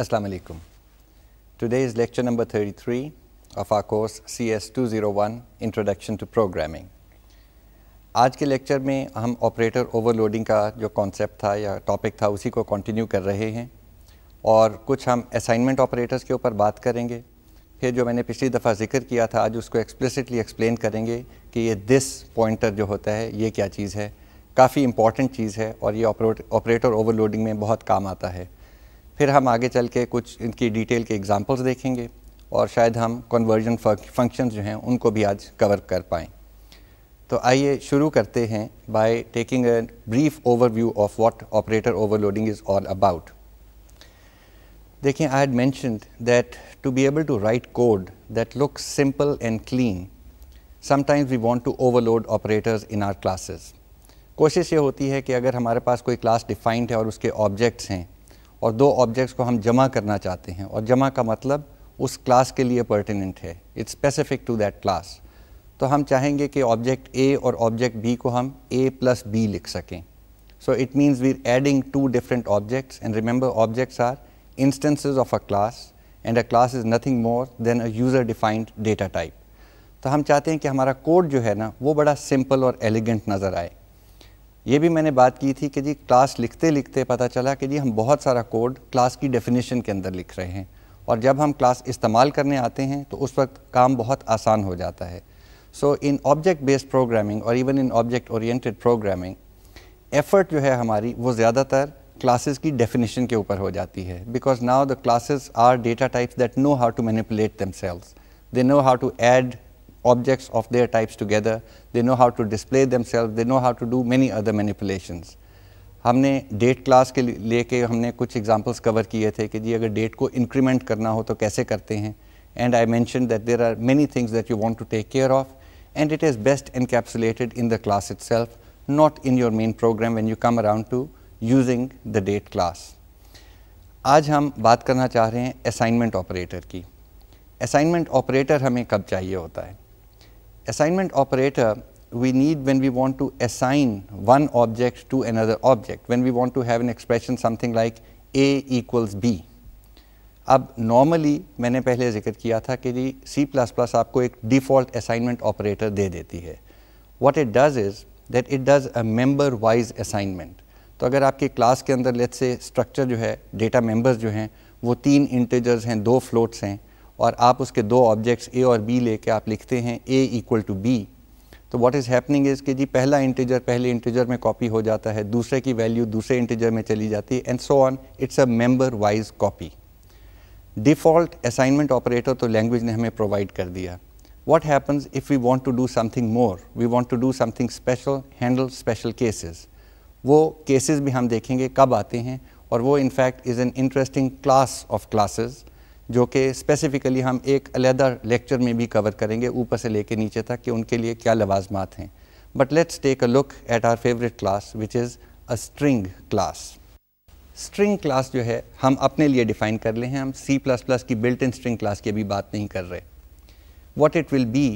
Assalamu alaikum. Today is lecture number 33 of our course CS201 Introduction to Programming. आज के lecture में हम operator overloading का जो कॉन्सेप्ट था या टॉपिक था उसी को कंटिन्यू कर रहे हैं और कुछ हम असाइनमेंट ऑपरेटर्स के ऊपर बात करेंगे फिर जो मैंने पिछली दफ़ा जिक्र किया था आज उसको एक्सप्लिसिटली एक्सप्लेन करेंगे कि ये दिस पॉइंटर जो होता है ये क्या चीज़ है काफ़ी इंपॉर्टेंट चीज़ है और ये ऑपरेटर ओवरलोडिंग में बहुत काम आता है फिर हम आगे चल के कुछ इनकी डिटेल के एग्जांपल्स देखेंगे और शायद हम कन्वर्जन फंक्शंस जो हैं उनको भी आज कवर कर पाएँ तो आइए शुरू करते हैं by taking a brief overview of what operator overloading is all about देखिए I had mention that to be able to write code that look simple and clean sometimes we want to overload operators in our classes कोशिश ये होती है कि अगर हमारे पास कोई class defined है और उसके ऑब्जेक्ट्स हैं और दो ऑब्जेक्ट्स को हम जमा करना चाहते हैं और जमा का मतलब उस क्लास के लिए पर्टिनेंट है it's specific to that class तो हम चाहेंगे कि ऑब्जेक्ट ए और ऑब्जेक्ट बी को हम ए प्लस बी लिख सकें so it means we're adding to different objects and remember objects are instances of a class and a class is nothing more than a user defined data type तो हम चाहते हैं कि हमारा कोड जो है ना वो बड़ा सिंपल और एलिगेंट नज़र आए ये भी मैंने बात की थी कि जी क्लास लिखते लिखते पता चला कि जी हम बहुत सारा कोड क्लास की डेफिनेशन के अंदर लिख रहे हैं और जब हम क्लास इस्तेमाल करने आते हैं तो उस वक्त काम बहुत आसान हो जाता है so in object based programming और even in object oriented programming effort जो है हमारी वो ज़्यादातर क्लासेस की डेफिनेशन के ऊपर हो जाती है because now the classes are data types that know how to manipulate themselves they know how to add objects of their types together, they know how to display themselves, they know how to do many other manipulations. हमने date class के लेके हमने कुछ examples cover किए थे कि जी अगर date को इंक्रीमेंट करना हो तो कैसे करते हैं and I mention that there are many things that you want to take care of and it is best encapsulated in the class it not in your main program when you come around to using the date class आज हम बात करना चाह रहे हैं assignment operator की assignment operator हमें कब चाहिए होता है assignment operator we need when we want to assign one object to another object, when we want to have an expression something like a equals b. अब नॉर्मली मैंने पहले जिक्र किया था कि जी सी प्लस प्लस आपको एक डिफ़ॉल्ट असाइनमेंट ऑपरेटर दे देती है what it does is that it does a member wise assignment तो अगर आपके क्लास के अंदर लेट से स्ट्रक्चर जो है डेटा मेम्बर्स जो हैं वो तीन इंटेजर्स हैं दो फ्लोट्स हैं और आप उसके दो ऑब्जेक्ट्स ए और बी लेके आप लिखते हैं ए इक्वल टू बी तो व्हाट इज़ हैपनिंग इज़ कि जी पहला इंटीजर पहले इंटीजर में कॉपी हो जाता है दूसरे की वैल्यू दूसरे इंटीजर में चली जाती है and so on it's a member wise copy default assignment operator तो लैंग्वेज ने हमें प्रोवाइड कर दिया what happens if we want to do something more we want to do something special handle special cases वो cases भी हम देखेंगे कब आते हैं और वो in fact is an interesting class of classes जो कि स्पेसिफ़िकली हम एक अलहदा लेक्चर में भी कवर करेंगे ऊपर से लेके नीचे तक कि उनके लिए क्या लवाजमात हैं but let's take a look at our favourite class which is a string class string class जो है हम अपने लिए डिफ़ाइन कर ले हैं हम सी प्लस प्लस की बिल्ट इन स्ट्रिंग क्लास की अभी बात नहीं कर रहे what it will be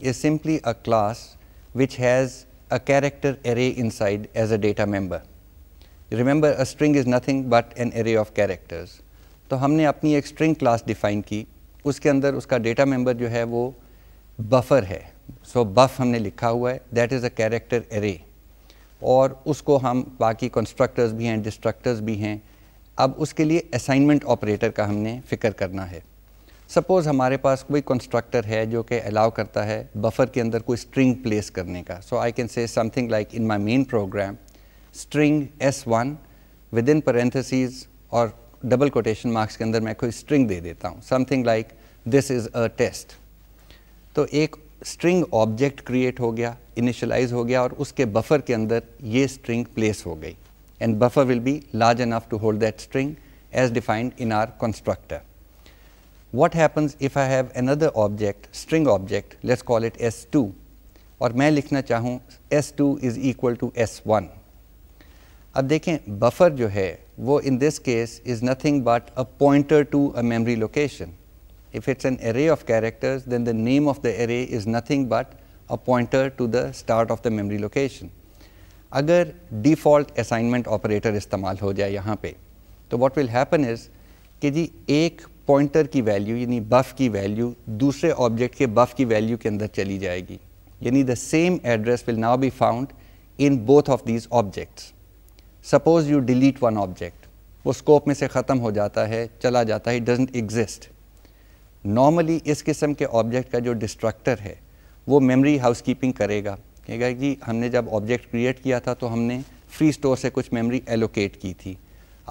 is simply a class which has a character array inside as a data member remember a string is nothing but an array of characters तो हमने अपनी एक स्ट्रिंग क्लास डिफ़ाइन की उसके अंदर उसका data member जो है वो बफर है सो so, बफ हमने लिखा हुआ है that is a character array और उसको हम बाकी कंस्ट्रक्टर्स भी हैं डिस्ट्रक्टर्स भी हैं अब उसके लिए असाइनमेंट ऑपरेटर का हमने फ़िक्र करना है सपोज़ हमारे पास कोई कंस्ट्रक्टर है जो कि अलाउ करता है बफर के अंदर कोई स्ट्रिंग प्लेस करने का so I can say something like in my main program string S one within parentheses और डबल कोटेशन मार्क्स के अंदर मैं कोई स्ट्रिंग दे देता हूँ something like this is a test तो एक स्ट्रिंग ऑब्जेक्ट क्रिएट हो गया इनिशलाइज हो गया और उसके बफर के अंदर ये स्ट्रिंग प्लेस हो गई and buffer will be large enough to hold that string as defined in our constructor what happens if I have another object string object let's call it S two और मैं लिखना चाहूँ S two is equal to S one अब देखें buffer जो है वो in this case is nothing but a pointer to a memory location if it's an array of characters then the name of the array is nothing but a pointer to the start of the memory location अगर default assignment operator इस्तेमाल हो जाए यहाँ पे तो what will happen is कि जी एक pointer की वैल्यू यानी बफ की वैल्यू दूसरे ऑब्जेक्ट के बफ की वैल्यू के अंदर चली जाएगी यानी the same address will now be found in both of these objects suppose you delete one object वो स्कोप में से ख़त्म हो जाता है चला जाता है इट डजेंट एग्जिस्ट नॉर्मली इस किस्म के ऑब्जेक्ट का जो डिस्ट्रक्टर है वो मेमरी हाउस कीपिंग करेगा कहेगा कि हमने जब ऑब्जेक्ट क्रिएट किया था तो हमने फ्री स्टोर से कुछ मेमरी एलोकेट की थी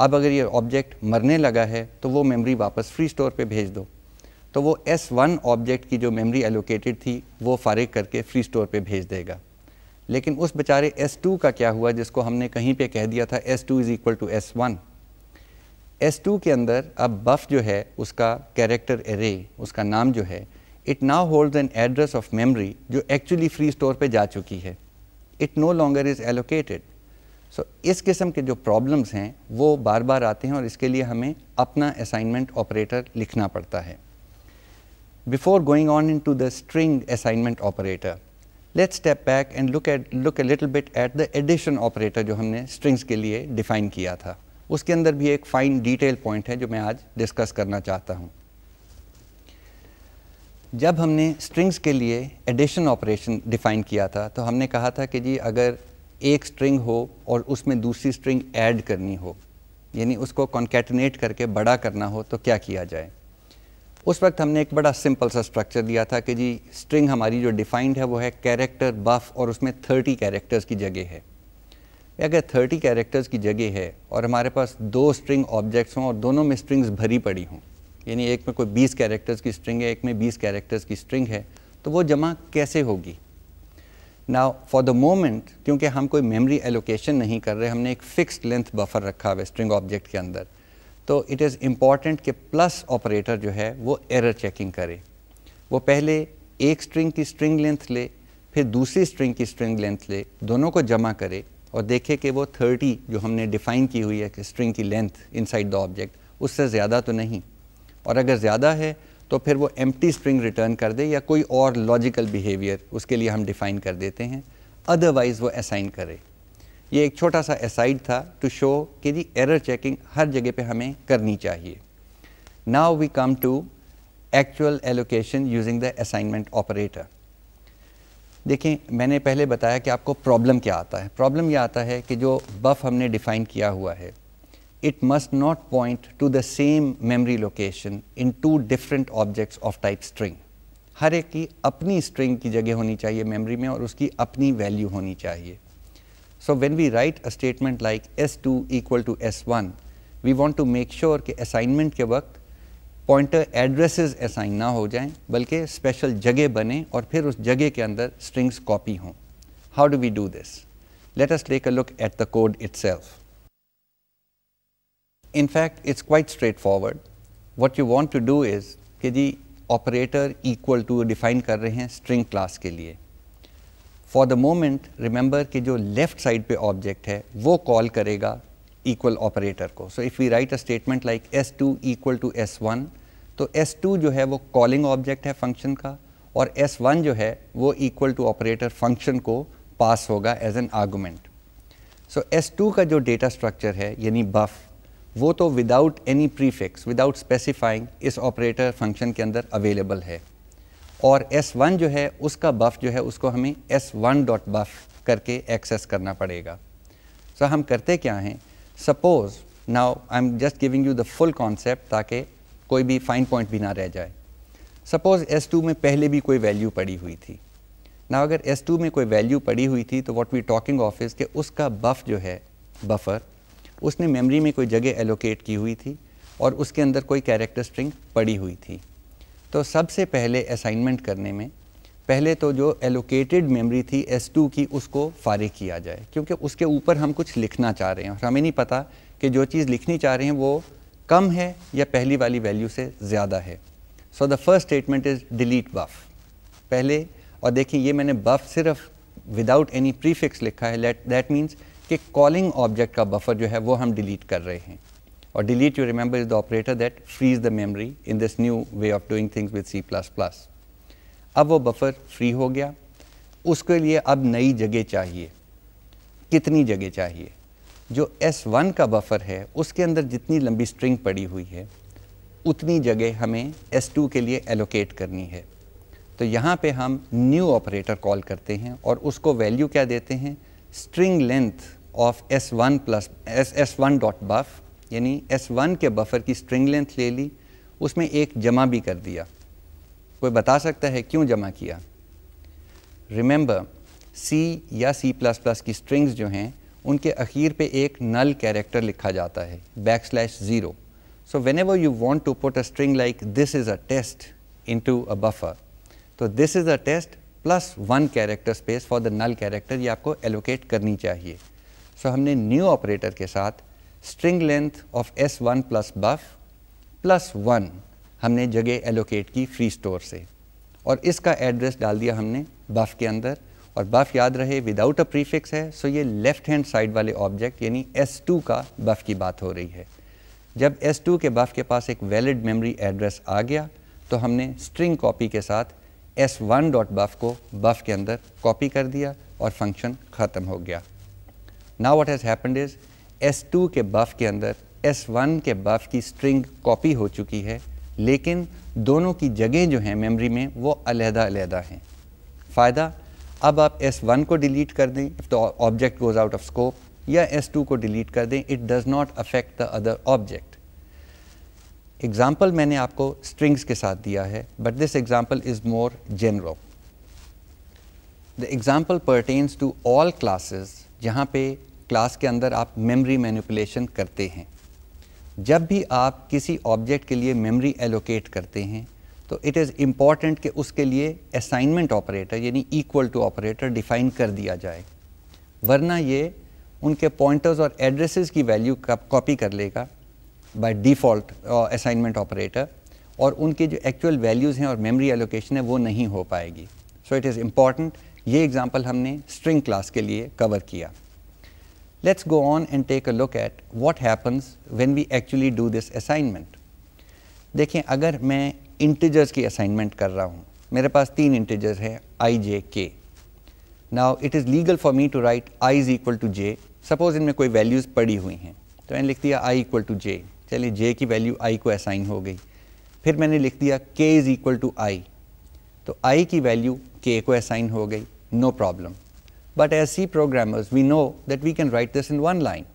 अब अगर ये ऑब्जेक्ट मरने लगा है तो वो मेमरी वापस फ्री स्टोर पर भेज दो तो वो एस वन ऑब्जेक्ट की जो मेमरी एलोकेटेड थी वो फारिग करके फ्री स्टोर पर भेज देगा लेकिन उस बेचारे S2 का क्या हुआ जिसको हमने कहीं पे कह दिया था S2 two is equal to S one S two के अंदर अब बफ जो है उसका कैरेक्टर एरे उसका नाम जो है it now hold an address of memory जो एक्चुअली फ्री स्टोर पे जा चुकी है it no longer is allocated so इस किस्म के जो प्रॉब्लम्स हैं वो बार बार आते हैं और इसके लिए हमें अपना असाइनमेंट ऑपरेटर लिखना पड़ता है before going on in to the string assignment operator let's step back and look at look a little bit at the addition operator जो हमने स्ट्रिंग्स के लिए डिफाइन किया था उसके अंदर भी एक फाइन डिटेल पॉइंट है जो मैं आज डिस्कस करना चाहता हूँ जब हमने स्ट्रिंग्स के लिए एडिशन ऑपरेशन डिफाइन किया था तो हमने कहा था कि जी अगर एक स्ट्रिंग हो और उसमें दूसरी स्ट्रिंग ऐड करनी हो यानी उसको कॉन्केटनेट करके बड़ा करना हो तो क्या किया जाए उस वक्त हमने एक बड़ा सिंपल सा स्ट्रक्चर दिया था कि जी स्ट्रिंग हमारी जो डिफाइंड है वो है कैरेक्टर बफ और उसमें थर्टी कैरेक्टर्स की जगह है अगर थर्टी कैरेक्टर्स की जगह है और हमारे पास दो स्ट्रिंग ऑब्जेक्ट्स हों और दोनों में स्ट्रिंग्स भरी पड़ी हों यानी एक में कोई बीस कैरेक्टर्स की स्ट्रिंग है एक में बीस कैरेक्टर्स की स्ट्रिंग है तो वो जमा कैसे होगी नाउ फॉर द मोमेंट क्योंकि हम कोई मेमरी एलोकेशन नहीं कर रहे हमने एक फ़िक्स्ड लेंथ बफर रखा हुआ है स्ट्रिंग ऑब्जेक्ट के अंदर तो इट इज़ इम्पॉर्टेंट कि प्लस ऑपरेटर जो है वो एरर चेकिंग करे वो पहले एक स्ट्रिंग की स्ट्रिंग लेंथ ले फिर दूसरी स्ट्रिंग की स्ट्रिंग लेंथ ले दोनों को जमा करे और देखे कि वो 30 जो हमने डिफ़ाइन की हुई है कि स्ट्रिंग की लेंथ इनसाइड द ऑब्जेक्ट उससे ज़्यादा तो नहीं और अगर ज़्यादा है तो फिर वो एम स्ट्रिंग रिटर्न कर दे या कोई और लॉजिकल बिहेवियर उसके लिए हम डिफ़ाइन कर देते हैं अदरवाइज़ वो असाइन करे ये एक छोटा सा एसाइड था टू शो कि दी एरर चेकिंग हर जगह पे हमें करनी चाहिए now we come to actual allocation using the assignment operator देखें मैंने पहले बताया कि आपको प्रॉब्लम क्या आता है प्रॉब्लम यह आता है कि जो बफ हमने डिफ़ाइन किया हुआ है it must not point to the same memory location in two different objects of type string हर एक की अपनी स्ट्रिंग की जगह होनी चाहिए मेमरी में और उसकी अपनी वैल्यू होनी चाहिए so when we write a statement like S two equal to S one we want to make sure कि असाइनमेंट के वक्त पॉइंटर एड्रेसेस असाइन ना हो जाएं बल्कि स्पेशल जगह बने और फिर उस जगह के अंदर स्ट्रिंग्स कॉपी हों how do we do this let us take a look at the code in fact it's quite straightforward what you want to do is कि जी ऑपरेटर इक्वल टू डिफाइन कर रहे हैं string class के लिए for the moment remember कि जो left side पे ऑब्जेक्ट है वो कॉल करेगा इक्वल ऑपरेटर को so if we write a statement like S two equal to S one तो एस टू जो है वो कॉलिंग ऑब्जेक्ट है फंक्शन का और एस वन जो है वो इक्वल टू ऑपरेटर फंक्शन को पास होगा as an argument so S two का जो डेटा स्ट्रक्चर है यानी बफ वो तो without any prefix without specifying इस ऑपरेटर फंक्शन के अंदर अवेलेबल है और S1 जो है उसका बफ़ जो है उसको हमें S1 डॉट बफ़ करके एक्सेस करना पड़ेगा सो so, हम करते क्या हैं suppose now I am just giving you the full concept ताकि कोई भी फाइन पॉइंट भी ना रह जाए सपोज़ S2 में पहले भी कोई वैल्यू पड़ी हुई थी ना अगर S2 में कोई वैल्यू पड़ी हुई थी तो what we talking of is कि उसका बफ़ जो है बफ़र उसने मेमरी में कोई जगह एलोकेट की हुई थी और उसके अंदर कोई कैरेक्टर स्ट्रिंग पड़ी हुई थी तो सबसे पहले असाइनमेंट करने में पहले तो जो एलोकेटेड मेमोरी थी S2 की उसको फारिग किया जाए क्योंकि उसके ऊपर हम कुछ लिखना चाह रहे हैं और हमें नहीं पता कि जो चीज़ लिखनी चाह रहे हैं वो कम है या पहली वाली वैल्यू से ज़्यादा है so the first statement is delete buff पहले और देखिए ये मैंने बफ सिर्फ विदाउट एनी प्रीफिक्स लिखा है लेट दैट मीन्स कि कॉलिंग ऑब्जेक्ट का बफर जो है वो हम डिलीट कर रहे हैं or delete you remember is the operator that frees the memory in this new way of doing things with C++. अब वो बफर फ्री हो गया उसके लिए अब नई जगह चाहिए कितनी जगह चाहिए जो S1 का बफर है उसके अंदर जितनी लंबी स्ट्रिंग पड़ी हुई है उतनी जगह हमें S2 के लिए एलोकेट करनी है तो यहाँ पे हम न्यू ऑपरेटर कॉल करते हैं और उसको वैल्यू क्या देते हैं string length of S1 plus S S one dot buff यानी एस वन के बफर की स्ट्रिंग लेंथ ले ली उसमें एक जमा भी कर दिया कोई बता सकता है क्यों जमा किया रिमेंबर सी या सी प्लस प्लस की स्ट्रिंग्स जो हैं उनके अखीर पे एक नल कैरेक्टर लिखा जाता है back slash zero so whenever you want to put a string like this is a test into a buffer तो this is a test plus one character space for the null character ये आपको allocate करनी चाहिए so so, हमने new operator के साथ string length of s one plus buf plus one हमने जगह एलोकेट की फ्री स्टोर से और इसका एड्रेस डाल दिया हमने बफ के अंदर और बफ याद रहे विदाउट अ प्रीफिक्स है सो ये लेफ्ट हैंड साइड वाले ऑब्जेक्ट यानी एस टू का बफ की बात हो रही है जब एस टू के बफ के पास एक वैलिड मेमोरी एड्रेस आ गया तो हमने स्ट्रिंग कॉपी के साथ एस वन डॉट बफ को बफ के अंदर कॉपी कर दिया और फंक्शन ख़त्म हो गया now what has happened is s two के बफ के अंदर एस वन के बफ की स्ट्रिंग कॉपी हो चुकी है लेकिन दोनों की जगह जो हैं मेमोरी में वो अलहदा अलहदा हैं फ़ायदा अब आप एस वन को डिलीट कर दें if the object goes out of scope या एस टू को डिलीट कर दें it does not affect the other object example मैंने आपको स्ट्रिंग्स के साथ दिया है but this example is more general the example pertains to all classes जहाँ पे क्लास के अंदर आप मेमोरी मैनिपुलेशन करते हैं जब भी आप किसी ऑब्जेक्ट के लिए मेमोरी एलोकेट करते हैं तो इट इज़ इम्पॉर्टेंट कि उसके लिए असाइनमेंट ऑपरेटर यानी इक्वल टू ऑपरेटर डिफ़ाइन कर दिया जाए वरना ये उनके पॉइंटर्स और एड्रेसेस की वैल्यू कॉपी कर लेगा बाय डिफ़ॉल्ट असाइनमेंट ऑपरेटर और उनकी जो एक्चुअल वैल्यूज़ हैं और मेमोरी एलोकेशन है वो नहीं हो पाएगी सो इट इज़ इम्पॉर्टेंट ये एग्ज़ाम्पल हमने स्ट्रिंग क्लास के लिए कवर किया Let us go on and take a look at what happens when we actually do this assignment. देखें अगर मैं इंटीजर्स की असाइनमेंट कर रहा हूँ मेरे पास तीन इंटीजर्स हैं i j k now it is legal for me to write i is equal to j suppose इनमें कोई वैल्यूज़ पड़ी हुई हैं तो मैंने लिख दिया आई इक्वल टू जे चलिए जे की वैल्यू आई को असाइन हो गई फिर मैंने लिख दिया के इज़ इक्वल टू आई तो आई की वैल्यू के को असाइन हो गई no no problem But as C programmers, we know that we can write this in one line.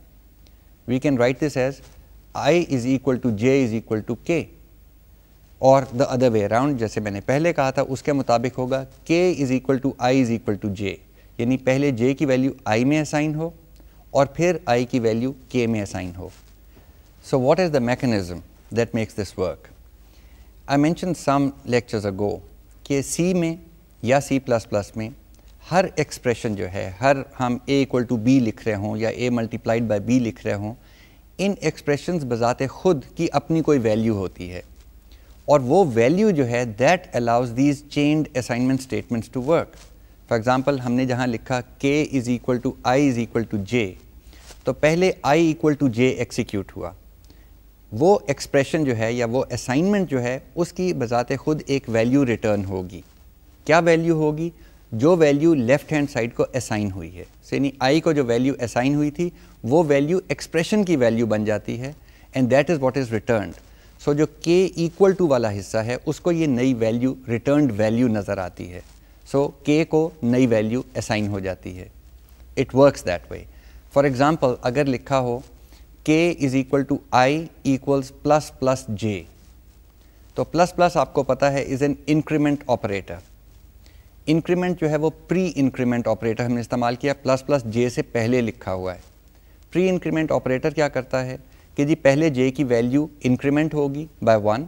We can write this as i is equal to j is equal to k. और the other way around जैसे मैंने पहले कहा था उसके मुताबिक होगा k is equal to i is equal to j यानी पहले j की वैल्यू i में असाइन हो और फिर i की वैल्यू k में असाइन हो so what is the mechanism that makes this work I mention some lectures ago कि c में या c प्लस प्लस में हर एक्सप्रेशन जो है हर हम ए इक्वल टू बी लिख रहे हों या ए मल्टीप्लाइड बाई बी लिख रहे हों इन एक्सप्रेशन बजाते ख़ुद की अपनी कोई वैल्यू होती है और वो वैल्यू जो है that allows these chained assignment statements to work for example हमने जहाँ लिखा k is equal to i is equal to j तो पहले i equal to j execute हुआ वो एक्सप्रेशन जो है या वो असाइनमेंट जो है उसकी बजाते ख़ुद एक वैल्यू रिटर्न होगी क्या वैल्यू होगी जो वैल्यू लेफ्ट हैंड साइड को असाइन हुई है यानी आई को जो वैल्यू असाइन हुई थी वो वैल्यू एक्सप्रेशन की वैल्यू बन जाती है and that is what is return so जो के इक्वल टू वाला हिस्सा है उसको ये नई वैल्यू रिटर्न वैल्यू नज़र आती है सो so, के को नई वैल्यू असाइन हो जाती है it works that way for example अगर लिखा हो k is equal to i equals plus plus j तो प्लस प्लस आपको पता है is an increment operator increment जो है वो प्री इंक्रीमेंट ऑपरेटर हमने इस्तेमाल किया प्लस प्लस जे से पहले लिखा हुआ है प्री इंक्रीमेंट ऑपरेटर क्या करता है कि जी पहले जे की वैल्यू इंक्रीमेंट होगी बाय वन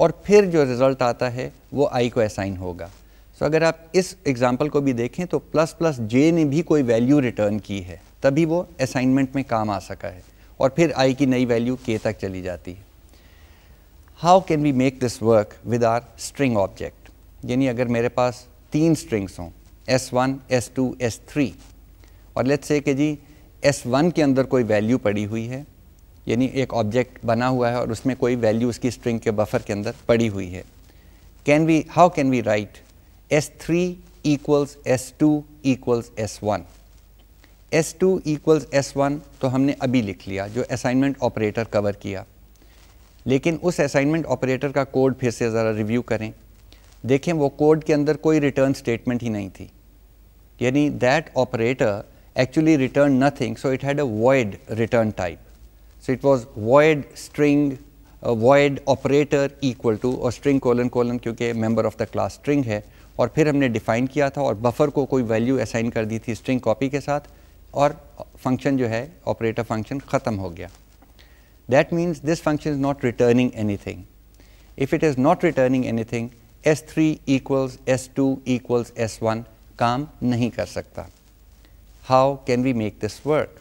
और फिर जो रिज़ल्ट आता है वो आई को असाइन होगा सो so, अगर आप इस एग्ज़ाम्पल को भी देखें तो प्लस प्लस जे ने भी कोई वैल्यू रिटर्न की है तभी वो असाइनमेंट में काम आ सका है और फिर आई की नई वैल्यू के तक चली जाती है how can we make this work with our string object यानी अगर मेरे पास तीन स्ट्रिंग्स हों s one S two s three और लेट्स से कि जी एस वन के अंदर कोई वैल्यू पड़ी हुई है यानी एक ऑब्जेक्ट बना हुआ है और उसमें कोई वैल्यू उसकी स्ट्रिंग के बफर के अंदर पड़ी हुई है can we how can we write S three equals S two equals S one S two equals S one तो हमने अभी लिख लिया जो असाइनमेंट ऑपरेटर कवर किया लेकिन उस असाइनमेंट ऑपरेटर का कोड फिर से ज़रा रिव्यू करें देखें वो कोड के अंदर कोई रिटर्न स्टेटमेंट ही नहीं थी यानी that operator actually return nothing so it had a void return type so it was void string void operator equal to और स्ट्रिंग कोलन कोलन क्योंकि member of the class string है और फिर हमने define किया था और बफर को कोई वैल्यू असाइन कर दी थी स्ट्रिंग कॉपी के साथ और फंक्शन जो है ऑपरेटर फंक्शन ख़त्म हो गया that means this function is not returning anything if it is not returning anything S3 three equals S two equals S one काम नहीं कर सकता how can we make this work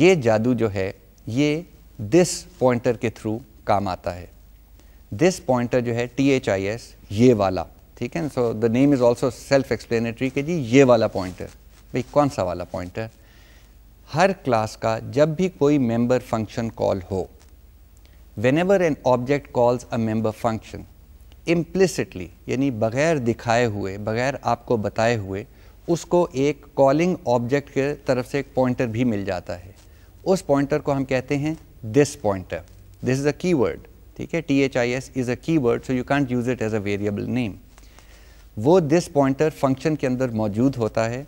ये जादू जो है ये दिस पॉइंटर के थ्रू काम आता है दिस पॉइंटर जो है टी एच आई एस ये वाला ठीक है so the name is also self explanatory के जी ये वाला पॉइंटर भाई कौन सा वाला पॉइंटर हर क्लास का जब भी कोई मेंबर फंक्शन कॉल हो whenever an object calls a member function implicitly यानी बग़ैर दिखाए हुए बग़ैर आपको बताए हुए उसको एक कॉलिंग ऑब्जेक्ट के तरफ से एक पॉइंटर भी मिल जाता है उस पॉइंटर को हम कहते हैं this pointer this is a keyword ठीक है T H I S is a keyword so you can't use it as a variable name वो दिस पॉइंटर फंक्शन के अंदर मौजूद होता है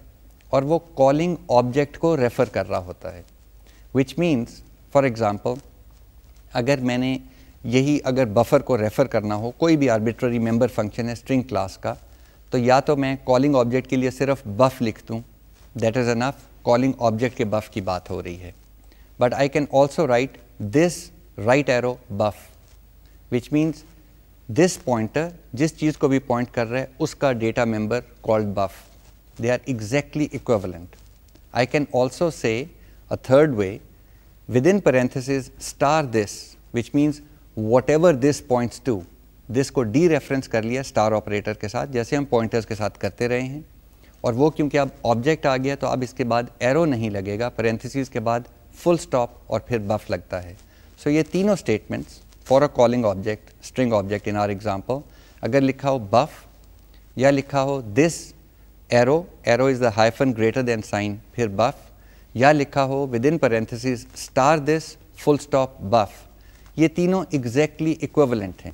और वो कॉलिंग ऑब्जेक्ट को रेफ़र कर रहा होता है विच मीन्स फॉर एग्ज़ाम्पल अगर मैंने यही अगर बफर को रेफ़र करना हो कोई भी आर्बिट्ररी मेंबर फंक्शन है स्ट्रिंग क्लास का तो या तो मैं कॉलिंग ऑब्जेक्ट के लिए सिर्फ बफ लिख दूँ दैट इज़ अनफ कॉलिंग ऑब्जेक्ट के बफ की बात हो रही है but I can also write this right arrow buf which means this pointer जिस चीज़ को भी पॉइंट कर रहा है उसका data member called buf they are exactly equivalent I can also say a third way within parenthesis star this which means what this points to this को dereference कर लिया स्टार ऑपरेटर के साथ जैसे हम pointers के साथ करते रहे हैं और वो क्योंकि अब ऑब्जेक्ट आ गया तो अब इसके बाद एरो नहीं लगेगा पेरेंथिस के बाद फुल स्टॉप और फिर बफ लगता है सो so, ये तीनों statements for a calling object string object in our example अगर लिखा हो बफ या लिखा हो this arrow arrow is the hyphen greater than sign फिर बफ या लिखा हो with in parenthesis star this full stop buf ये तीनों एग्जैक्टली इक्वलेंट हैं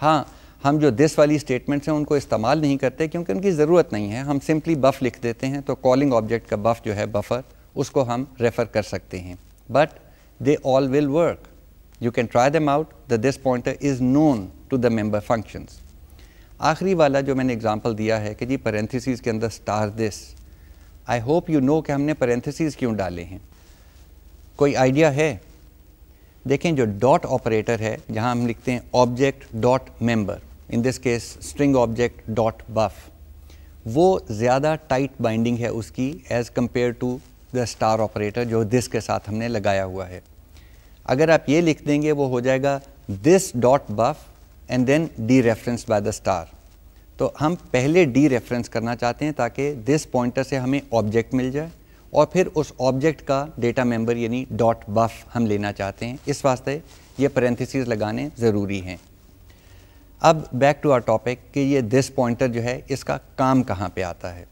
हाँ हम जो दिस वाली स्टेटमेंट्स हैं उनको इस्तेमाल नहीं करते क्योंकि उनकी ज़रूरत नहीं है हम सिंपली बफ़ लिख देते हैं तो कॉलिंग ऑब्जेक्ट का बफ़ जो है बफ़र उसको हम रेफ़र कर सकते हैं but they all will work you can try them out the this pointer is known to the member functions आखिरी वाला जो मैंने एग्जाम्पल दिया है कि जी पेरेंथिस के अंदर star this I hope you know कि हमने परेंथिस क्यों डाले हैं कोई आइडिया है देखें जो डॉट ऑपरेटर है जहां हम लिखते हैं object dot member in this case string object dot buf वो ज़्यादा टाइट बाइंडिंग है उसकी as compare to the star operator जो दिस के साथ हमने लगाया हुआ है अगर आप ये लिख देंगे वो हो जाएगा this dot buf and then dereference by the star तो हम पहले डी रेफरेंस करना चाहते हैं ताकि दिस पॉइंटर से हमें ऑब्जेक्ट मिल जाए और फिर उस ऑब्जेक्ट का डेटा मेंबर यानी डॉट बफ हम लेना चाहते हैं इस वास्ते ये पेरेंथिस लगाने ज़रूरी हैं अब बैक टू आर टॉपिक कि ये दिस पॉइंटर जो है इसका काम कहाँ पे आता है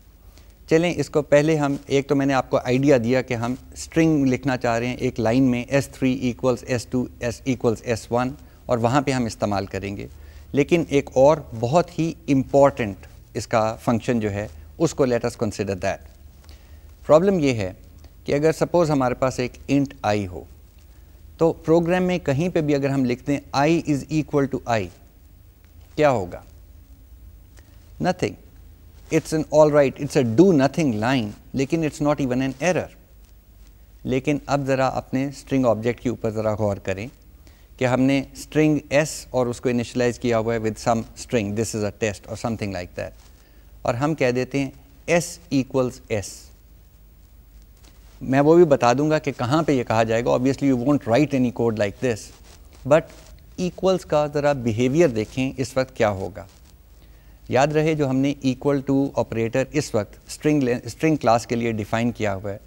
चलें इसको पहले हम एक तो मैंने आपको आइडिया दिया कि हम स्ट्रिंग लिखना चाह रहे हैं एक लाइन में s three equals S two s equals S one और वहाँ पे हम इस्तेमाल करेंगे लेकिन एक और बहुत ही इम्पॉर्टेंट इसका फंक्शन जो है उसको let us consider that problem ये है कि अगर सपोज़ हमारे पास एक इंट आई हो तो प्रोग्राम में कहीं पे भी अगर हम लिखते हैं i is equal to i क्या होगा nothing it's an all right it's a do nothing line लेकिन it's not even an error लेकिन अब ज़रा अपने स्ट्रिंग ऑब्जेक्ट के ऊपर ज़रा गौर करें कि हमने स्ट्रिंग एस और उसको इनिशलाइज किया हुआ है with some string this is a test और समथिंग लाइक दैट और हम कह देते हैं एस इक्वल्स एस मैं वो भी बता दूंगा कि कहाँ पे ये कहा जाएगा obviously you won't write any code like this but equals का ज़रा बिहेवियर देखें इस वक्त क्या होगा याद रहे जो हमने इक्वल टू ऑपरेटर इस वक्त स्ट्रिंग स्ट्रिंग क्लास के लिए डिफ़ाइन किया हुआ है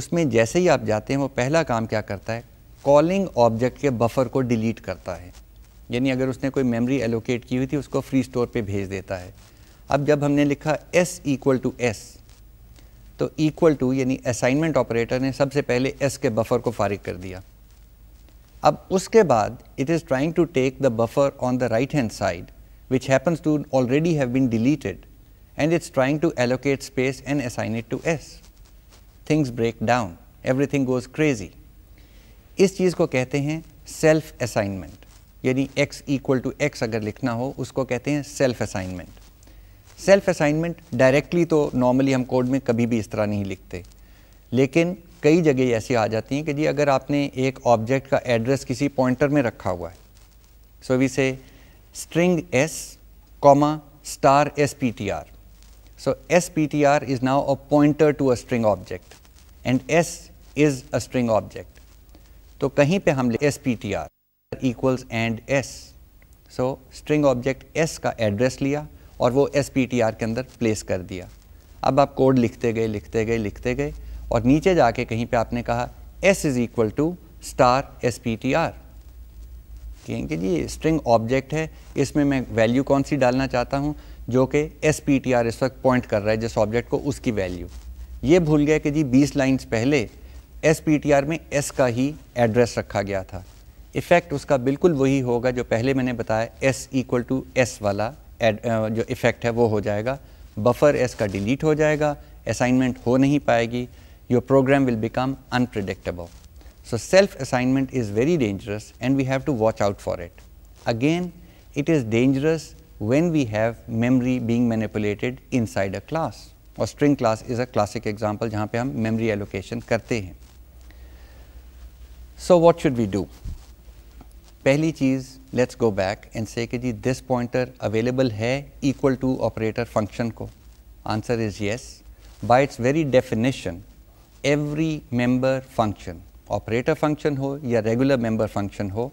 उसमें जैसे ही आप जाते हैं वो पहला काम क्या करता है कॉलिंग ऑब्जेक्ट के बफर को डिलीट करता है यानी अगर उसने कोई मेमोरी एलोकेट की हुई थी उसको फ्री स्टोर पे भेज देता है अब जब हमने लिखा s इक्वल टू एस तो इक्वल टू यानी असाइनमेंट ऑपरेटर ने सबसे पहले एस के बफर को फारिग कर दिया अब उसके बाद it is trying to take the buffer on the right hand side which happens to already have been and and it's trying to allocate space and assign it to S. Things break down, everything goes crazy इस चीज़ को कहते हैं self assignment यानी x equal to x अगर लिखना हो उसको कहते हैं self assignment self assignment directly तो नॉर्मली हम कोड में कभी भी इस तरह नहीं लिखते लेकिन कई जगह ऐसी आ जाती हैं कि जी अगर आपने एक ऑब्जेक्ट का एड्रेस किसी पॉइंटर में रखा हुआ है so we say string s comma star s p t r so s p t r is now a pointer to a string object and s is a string object तो कहीं पे हम s p t r equals and s so string object s का address लिया और वो S के अंदर प्लेस कर दिया अब आप कोड लिखते गए लिखते गए लिखते गए और नीचे जाके कहीं पे आपने कहा s is equal to star s p t r कहेंगे जी स्ट्रिंग ऑब्जेक्ट है इसमें मैं वैल्यू कौन सी डालना चाहता हूँ जो कि एस पी टी आर इस वक्त पॉइंट कर रहा है जिस ऑब्जेक्ट को उसकी वैल्यू ये भूल गया कि जी 20 लाइंस पहले एस पी टी आर में एस का ही एड्रेस रखा गया था इफ़ेक्ट उसका बिल्कुल वही होगा जो पहले मैंने बताया एस इक्वल टू एस वाला Uh, जो इफेक्ट है वो हो जाएगा बफर एस का डिलीट हो जाएगा असाइनमेंट हो नहीं पाएगी your program will become unpredictable so self assignment is very dangerous and we have to watch out for it again it is dangerous when we have memory being manipulated inside a class और string class is a classic example जहाँ पर हम memory allocation करते हैं so what should we do पहली चीज़ let's go back and say कि जी दिस पॉइंटर अवेलेबल है इक्वल टू ऑपरेटर फंक्शन को answer is yes by its very definition every member function operator function हो या रेगुलर मेंबर फंक्शन हो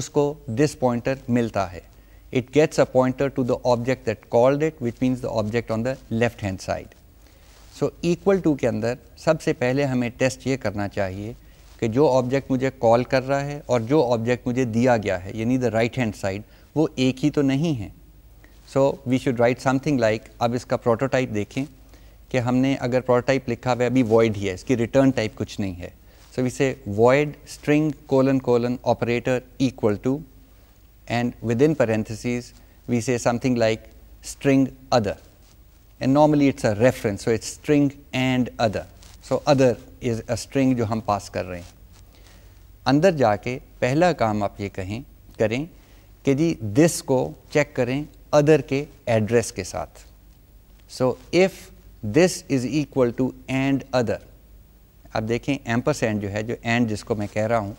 उसको दिस पॉइंटर मिलता है it gets a pointer to the object that called it which means the object on the left hand side so equal to के अंदर सबसे पहले हमें टेस्ट ये करना चाहिए कि जो ऑब्जेक्ट मुझे कॉल कर रहा है और जो ऑब्जेक्ट मुझे दिया गया है यानी द राइट हैंड साइड वो एक ही तो नहीं है so we should write something like अब इसका प्रोटोटाइप देखें कि हमने अगर प्रोटोटाइप लिखा हुआ अभी वॉइड ही है इसकी रिटर्न टाइप कुछ नहीं है so we say void string colon colon operator equal to and with in parentheses we say something like string other and normally it's a reference so it's string and other so other string जो हम पास कर रहे हैं अंदर जाके पहला काम आप ये कहें करें कि जी दिस को चेक करें अदर के एड्रेस के साथ so if this is equal to and other आप देखें एम्पस एंड जो है जो एंड जिसको मैं कह रहा हूँ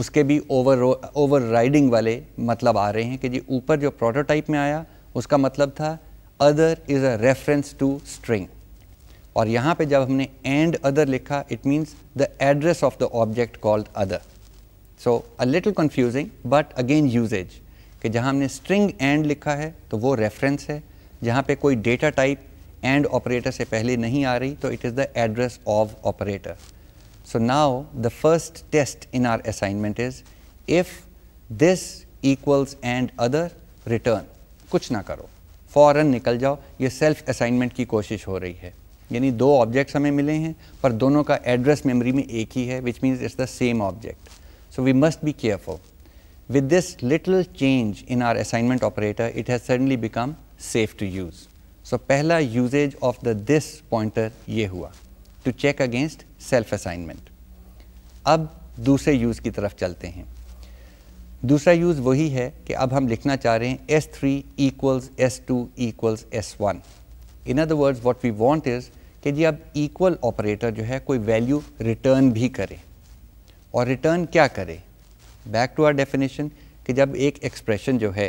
उसके भी ओवर ओवर राइडिंग वाले मतलब आ रहे हैं कि जी ऊपर जो प्रोटोटाइप में आया उसका मतलब था other is a reference to string और यहाँ पे जब हमने एंड अदर लिखा it means the address of the object called other so a little confusing but again usages कि जहाँ हमने स्ट्रिंग एंड लिखा है तो वो रेफरेंस है जहाँ पे कोई डेटा टाइप एंड ऑपरेटर से पहले नहीं आ रही तो it is the address of operator so now the first test in our assignment is if this equals and other return कुछ ना करो फौरन निकल जाओ ये सेल्फ असाइनमेंट की कोशिश हो रही है यानी दो ऑब्जेक्ट्स हमें मिले हैं पर दोनों का एड्रेस मेमोरी में एक ही है which means it's the same object so we must be careful with this little change in our assignment operator it has suddenly become safe to use so पहला usages of the this pointer ये हुआ to check against self assignment अब दूसरे use की तरफ चलते हैं दूसरा यूज़ वही है कि अब हम लिखना चाह रहे हैं S3 three equals S two equals S one in other words what we want is कि जी अब इक्वल ऑपरेटर जो है कोई वैल्यू रिटर्न भी करे और रिटर्न क्या करे बैक टू आर डेफिनेशन कि जब एक एक्सप्रेशन जो है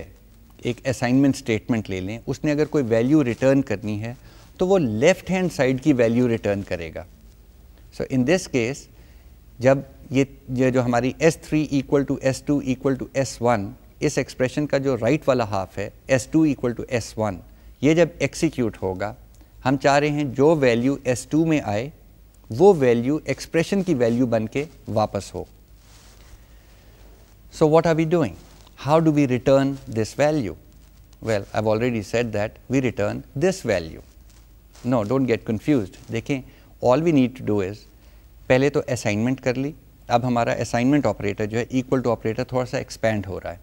एक असाइनमेंट स्टेटमेंट ले लें उसने अगर कोई वैल्यू रिटर्न करनी है तो वो लेफ़्ट हैंड साइड की वैल्यू रिटर्न करेगा सो इन दिस केस जब ये, ये जो हमारी S3 three equal to S two equal to S one इस एक्सप्रेशन का जो राइट right वाला हाफ है S2 two equal to S one ये जब एक्सिक्यूट होगा हम चाह रहे हैं जो वैल्यू एस टू में आए वो वैल्यू एक्सप्रेशन की वैल्यू बन के वापस हो so what are we doing how do we return this value well I already said that we return this value no don't get confuse देखें all we need to do is पहले तो assignment कर ली अब हमारा assignment operator जो है equal to operator थोड़ा सा एक्सपेंड हो रहा है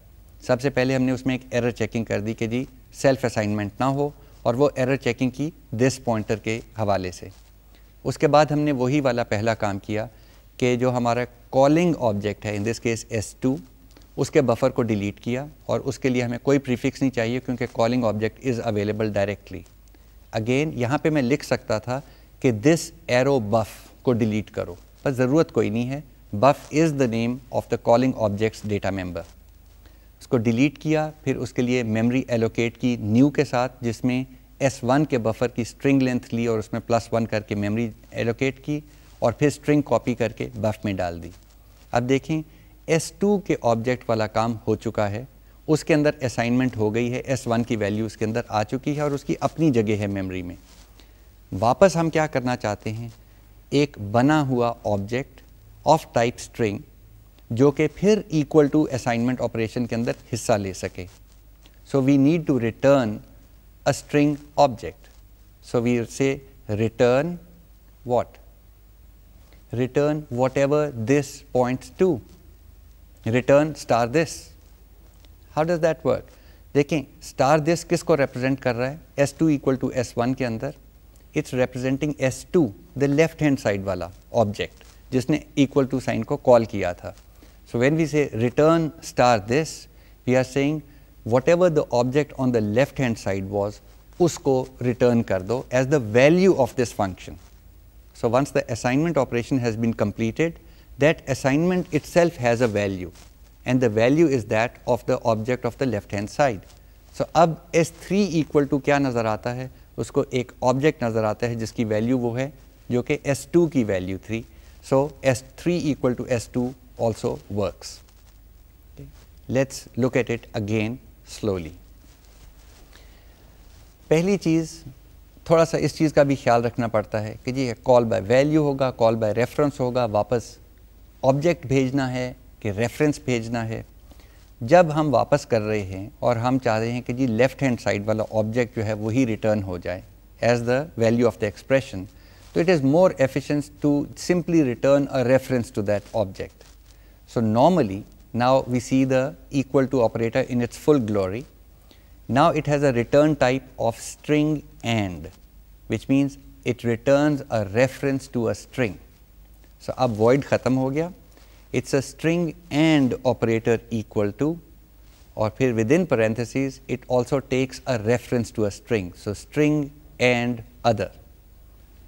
सबसे पहले हमने उसमें एक एरर चेकिंग कर दी कि जी सेल्फ असाइनमेंट ना हो और वो एरर चेकिंग की दिस पॉइंटर के हवाले से उसके बाद हमने वही वाला पहला काम किया कि जो हमारा कॉलिंग ऑब्जेक्ट है in this case S two उसके बफर को डिलीट किया और उसके लिए हमें कोई प्रीफिक्स नहीं चाहिए क्योंकि calling object is available directly again यहाँ पे मैं लिख सकता था कि दिस एरो बफ को डिलीट करो पर ज़रूरत कोई नहीं है buff is the name of the calling object's data member उसको डिलीट किया फिर उसके लिए मेमोरी एलोकेट की न्यू के साथ जिसमें एस वन के बफर की स्ट्रिंग लेंथ ली और उसमें प्लस वन करके मेमोरी एलोकेट की और फिर स्ट्रिंग कॉपी करके बफ में डाल दी अब देखें एस टू के ऑब्जेक्ट वाला काम हो चुका है उसके अंदर असाइनमेंट हो गई है एस वन की वैल्यू उसके अंदर आ चुकी है और उसकी अपनी जगह है मेमरी में वापस हम क्या करना चाहते हैं एक बना हुआ ऑब्जेक्ट ऑफ टाइप स्ट्रिंग जो कि फिर इक्वल टू असाइनमेंट ऑपरेशन के अंदर हिस्सा ले सके so we need to return a string object so we say return what return whatever this point to return star this how does that work देखें star this किसको represent कर रहा है S two equal to S one के अंदर it's representing S two the left hand side वाला object जिसने equal to sign को कॉल किया था So, when we say return star this, we are saying whatever the object on the left hand side was, usko return kar do as the value of this function. So, once the assignment operation has been completed, that assignment itself has a value and the value is that of the object of the left hand side. So, ab S3 equal to kya nazar aata hai? Usko ek object nazar aata hai, जिसकी value wo hai, जो S2 ki value three. So S3 equal to s S2 also works. Okay. Let us look at it again slowly. पहली चीज़ थोड़ा सा इस चीज़ का भी ख्याल रखना पड़ता है कि जी कॉल बाय वैल्यू होगा कॉल बाय रेफरेंस होगा वापस ऑब्जेक्ट भेजना है कि रेफरेंस भेजना है जब हम वापस कर रहे हैं और हम चाह रहे हैं कि जी लेफ़्ट हैंड साइड वाला ऑब्जेक्ट जो है वही रिटर्न हो जाए as the value of the expression तो it is more efficient to simply return a reference to that object So, normally now we see the equal to operator in its full glory. Now, it has a return type of string AND, which means it returns a reference to a string. So, ab void khatam ho gaya. It is a string AND operator equal to or फिर within parentheses it also takes a reference to a string. So string and other.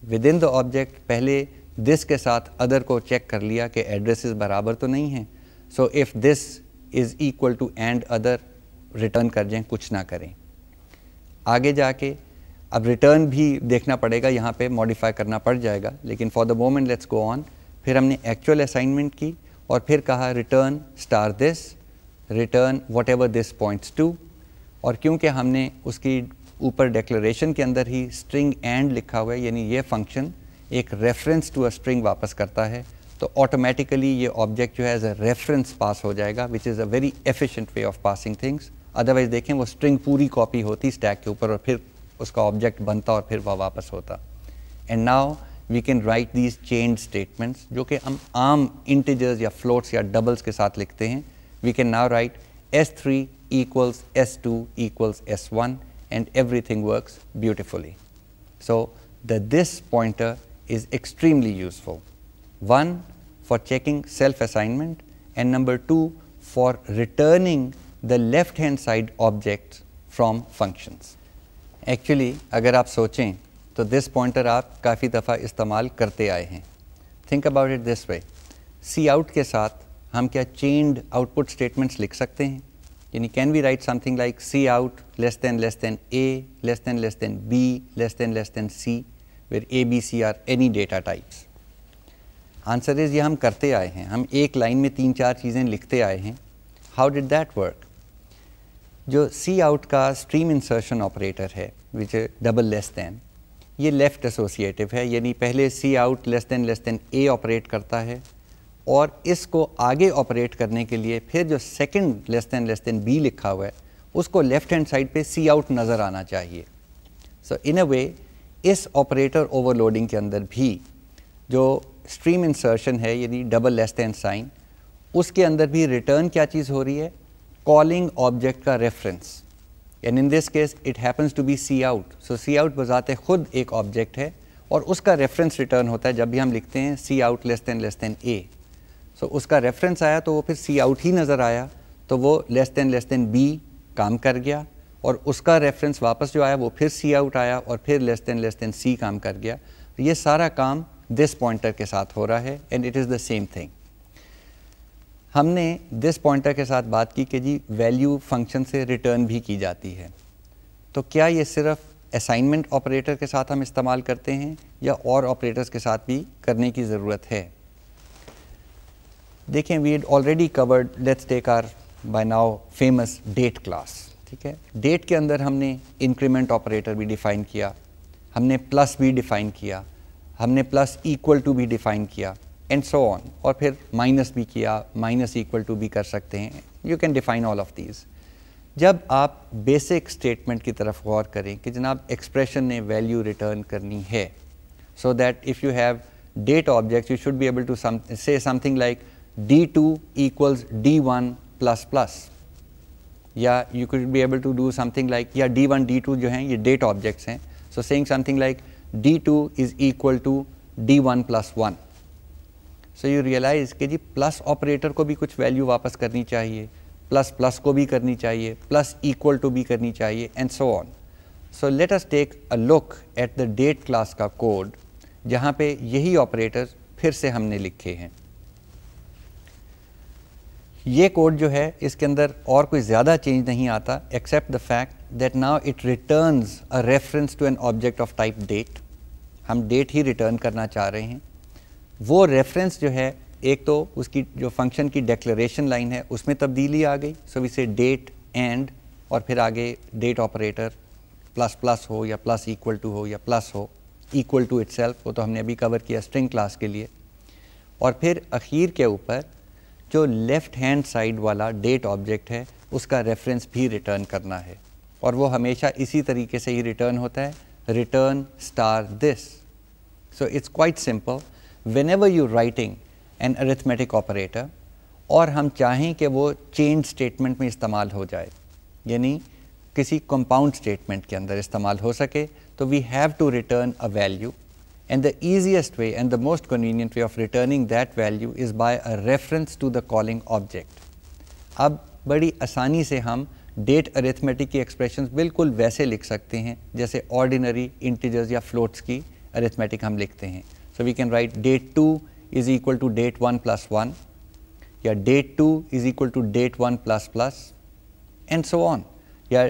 Within the object, pehle. This के साथ other को check कर लिया कि addresses बराबर तो नहीं हैं so if this is equal to and other return कर जाएं कुछ ना करें आगे जाके अब रिटर्न भी देखना पड़ेगा यहाँ पे मॉडिफाई करना पड़ जाएगा लेकिन for the moment let's go on फिर हमने एक्चुअल असाइनमेंट की और फिर कहा return star this return whatever this points to और क्योंकि हमने उसकी ऊपर डेक्लेशन के अंदर ही स्ट्रिंग एंड लिखा हुआ है यानी ये फंक्शन एक रेफरेंस टू अ स्ट्रिंग वापस करता है तो ऑटोमेटिकली ये ऑब्जेक्ट जो है एज अ रेफरेंस पास हो जाएगा which is a very efficient way of passing things otherwise देखें वो स्ट्रिंग पूरी कॉपी होती स्टैक के ऊपर और फिर उसका ऑब्जेक्ट बनता और फिर वह वापस होता and now we can write these chain statements जो कि हम आम इंटीजर्स या फ्लोट्स या डबल्स के साथ लिखते हैं we can now write S three equals S2 S one and everything works beautifully so the this pointer is extremely useful. One for checking self assignment and number two for returning the left hand side object from functions. Actually agar aap sochein, to this pointer aap kafi dafa इस्तेमाल karte aaye hain. think about it this way C out के साथ हम क्या चेंड output statements लिख सकते हैं यानी can we write something like C out less than less than A less than less than B less than less than C where A, B, C are any data types. Answer is ये हम करते आए हैं हम एक line में तीन चार चीज़ें लिखते आए हैं हाउ डिड दैट वर्क जो सी आउट का स्ट्रीम इंसर्शन ऑपरेटर है विच डबल लेस दैन ये लेफ़्ट एसोसिएटिव है यानी पहले C out less than less than A operate करता है और इसको आगे ऑपरेट करने के लिए फिर जो second less than less than B लिखा हुआ है उसको लेफ़्ट हैंड साइड पे सी आउट नज़र आना चाहिए सो इन अ वे इस ऑपरेटर ओवरलोडिंग के अंदर भी जो स्ट्रीम इंसर्शन है यानी डबल लेस दैन साइन उसके अंदर भी रिटर्न क्या चीज़ हो रही है कॉलिंग ऑब्जेक्ट का reference and in this case it happens to be C out so C out बजाते खुद एक ऑब्जेक्ट है और उसका रेफरेंस रिटर्न होता है जब भी हम लिखते हैं C out less than less than A so उसका रेफरेंस आया तो वो फिर सी आउट ही नज़र आया तो वो less than less than B काम कर गया और उसका रेफरेंस वापस जो आया वो फिर सी आउट आया और फिर less than less than C काम कर गया तो ये सारा काम दिस पॉइंटर के साथ हो रहा है and it is the same thing हमने दिस पॉइंटर के साथ बात की कि जी वैल्यू फंक्शन से रिटर्न भी की जाती है तो क्या ये सिर्फ असाइनमेंट ऑपरेटर के साथ हम इस्तेमाल करते हैं या और ऑपरेटर्स के साथ भी करने की ज़रूरत है देखें we already covered let's take our by now famous date class ठीक है डेट के अंदर हमने इंक्रीमेंट ऑपरेटर भी डिफ़ाइन किया हमने प्लस भी डिफ़ाइन किया हमने प्लस इक्वल टू भी डिफ़ाइन किया एंड सो ऑन और फिर माइनस भी किया माइनस इक्वल टू भी कर सकते हैं you can define all of these जब आप बेसिक स्टेटमेंट की तरफ गौर करें कि जनाब एक्सप्रेशन ने वैल्यू रिटर्न करनी है so that if you have date object you should be able to say something like D two equals D one plus plus या you could be able to do something like या D one D two जो हैं ये date objects हैं so saying something like D two is equal to D one plus one so you realise कि जी plus operator को भी कुछ वैल्यू वापस करनी चाहिए प्लस प्लस को भी करनी चाहिए प्लस इक्वल टू भी करनी चाहिए and so on so let us take a look at the date class का कोड जहाँ पे यही ऑपरेटर फिर से हमने लिखे हैं ये कोड जो है इसके अंदर और कोई ज़्यादा चेंज नहीं आता except the fact that now it returns a reference to an object of type date हम डेट ही रिटर्न करना चाह रहे हैं वो रेफरेंस जो है एक तो उसकी जो फंक्शन की डेक्लेशन लाइन है उसमें तब्दीली आ गई so we say date and और फिर आगे डेट ऑपरेटर प्लस प्लस हो या प्लस इक्वल टू हो या प्लस हो इक्वल टू इट्सल्फ वो तो हमने अभी कवर किया स्ट्रिंग क्लास के लिए और फिर अखीर के ऊपर जो लेफ़्ट हैंड साइड वाला डेट ऑब्जेक्ट है उसका रेफरेंस भी रिटर्न करना है और वो हमेशा इसी तरीके से ही रिटर्न होता है return star this so it's quite simple whenever you writing an arithmetic operator और हम चाहें कि वो चेंज स्टेटमेंट में इस्तेमाल हो जाए यानी किसी कंपाउंड स्टेटमेंट के अंदर इस्तेमाल हो सके तो we have to return a value And the easiest way and the most convenient way of returning that value is by a reference to the calling object. अब बड़ी आसानी से हम डेट अरेथमेटिक की एक्सप्रेशन बिल्कुल वैसे लिख सकते हैं जैसे ऑर्डिनरी इंटीजर्स या फ्लोट्स की अरेथमेटिक हम लिखते हैं so we can write date two is equal to date one plus one या date two is equal to date one plus plus and so on या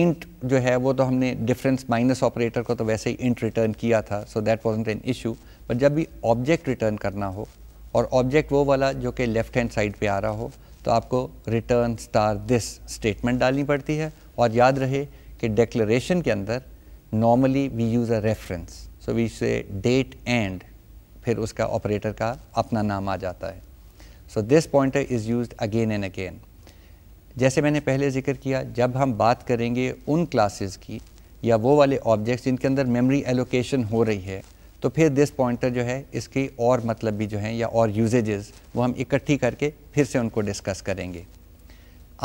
इंट जो है वो तो हमने डिफरेंस माइनस ऑपरेटर को तो वैसे ही इंट रिटर्न किया था so that was an issue but जब भी ऑब्जेक्ट रिटर्न करना हो और ऑब्जेक्ट वो वाला जो कि लेफ्ट हैंड साइड पे आ रहा हो तो आपको रिटर्न स्टार दिस स्टेटमेंट डालनी पड़ती है और याद रहे कि डेक्लेशन के अंदर normally we use a reference so we say date and फिर उसका ऑपरेटर का अपना नाम आ जाता है so this point is use again and again जैसे मैंने पहले जिक्र किया जब हम बात करेंगे उन क्लासेस की या वो वाले ऑब्जेक्ट्स जिनके अंदर मेमोरी एलोकेशन हो रही है तो फिर दिस पॉइंटर जो है इसकी और मतलब भी जो हैं या और यूजेजेस वो हम इकट्ठी करके फिर से उनको डिस्कस करेंगे